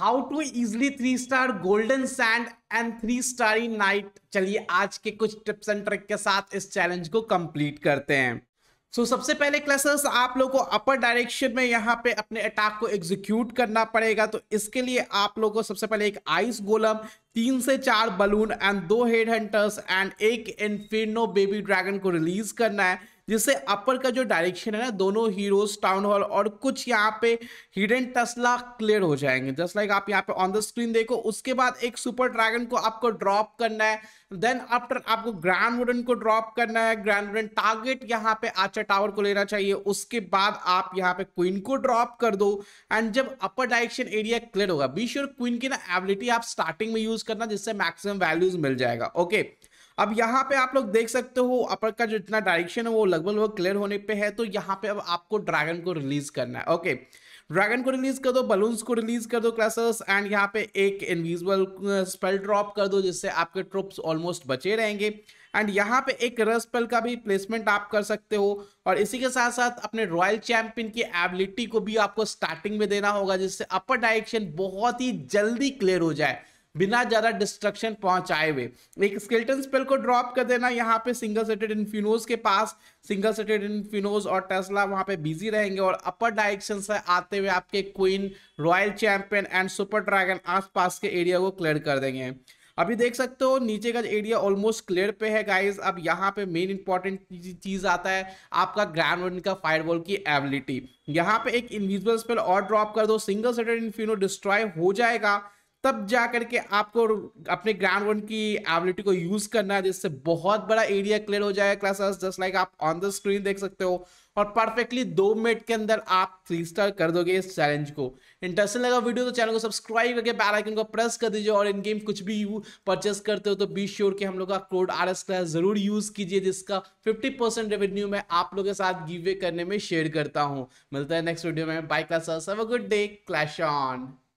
How to easily three star golden sand and three in night चलिए आज के कुछ टिप्स एंड ट्रिक के साथ इस चैलेंज को कंप्लीट करते हैं सो so, सबसे पहले क्लासेस आप लोग को अपर डायरेक्शन में यहाँ पे अपने अटैक को एग्जीक्यूट करना पड़ेगा तो इसके लिए आप लोगों को सबसे पहले एक आइस गोलम तीन से चार बलून एंड दो हेड हंटर्स एंड एक इन्फिनो बेबी ड्रैगन को रिलीज करना है जिससे अपर का जो डायरेक्शन है ना दोनों हीरोज टाउन हॉल और कुछ यहाँ पे हिडन टसला क्लियर हो जाएंगे जस्ट लाइक आप यहाँ पे ऑन द स्क्रीन देखो उसके बाद एक सुपर ड्रैगन को आपको ड्रॉप करना है देन आफ्टर आपको ग्रैंड वुडन को ड्रॉप करना है ग्रैंड वुडन टारगेट यहाँ पे आचर टावर को लेना चाहिए उसके बाद आप यहाँ पे क्वीन को ड्रॉप कर दो एंड जब अपर डायरेक्शन एरिया क्लियर होगा बी श्योर क्वीन की ना एबिलिटी आप स्टार्टिंग में यूज करना जिससे मैक्सिमम वैल्यूज मिल जाएगा ओके okay. अब यहाँ पे आप लोग देख सकते हो अपर का जो इतना डायरेक्शन है वो लगभग लगभग क्लियर होने पे है तो यहाँ पे अब आपको ड्रैगन को रिलीज करना है ओके ड्रैगन को रिलीज कर दो बलून्स को रिलीज कर दो क्रैसर्स एंड यहाँ पे एक इनविजिबल स्पेल ड्रॉप कर दो जिससे आपके ट्रुप्स ऑलमोस्ट बचे रहेंगे एंड यहाँ पे एक रस का भी प्लेसमेंट आप कर सकते हो और इसी के साथ साथ अपने रॉयल चैंपियन की एबिलिटी को भी आपको स्टार्टिंग में देना होगा जिससे अपर डायरेक्शन बहुत ही जल्दी क्लियर हो जाए बिना ज्यादा डिस्ट्रक्शन पहुंचाए हुए एक स्केल्टन स्पेल को ड्रॉप कर देना यहाँ पे सिंगल सेटेड इनफिनोज के पास सिंगल सेटेड इनफिनोज और टेस्ला वहां पे बिजी रहेंगे और अपर डायरेक्शन से आते हुए आपके queen royal champion and super dragon आस के एरिया को क्लियर कर देंगे अभी देख सकते हो नीचे का एरिया ऑलमोस्ट क्लियर पे है गाइस अब यहाँ पे मेन इंपॉर्टेंट चीज आता है आपका ग्रैंड वन का फायरबॉल की एबिलिटी यहाँ पे एक इनविजिबल स्पेल और ड्रॉप कर दो सिंगल सेटेड इनफिनो डिस्ट्रॉय हो जाएगा तब जा करके आपको अपने ग्राउंड वन की एबिलिटी को यूज करना है जिससे बहुत बड़ा एरिया क्लियर हो जाएगा क्लासेस जस्ट लाइक आप ऑन द स्क्रीन देख सकते हो और परफेक्टली दो मिनट के अंदर आप थ्री स्टार कर दोगे इस चैलेंज को इंटरेस्टिंग लगा वीडियो तो चैनल को सब्सक्राइब करके बेल आइकन को प्रेस कर दीजिए और इन गेम कुछ भी परचेस करते हो तो बी श्योर कि हम लोग का कोड आर एस क्लास जरूर यूज कीजिए जिसका 50 परसेंट रेवेन्यू मैं आप लोगों के साथ गिवे करने में शेयर करता हूँ मिलता है नेक्स्ट वीडियो में bye clash good day clash on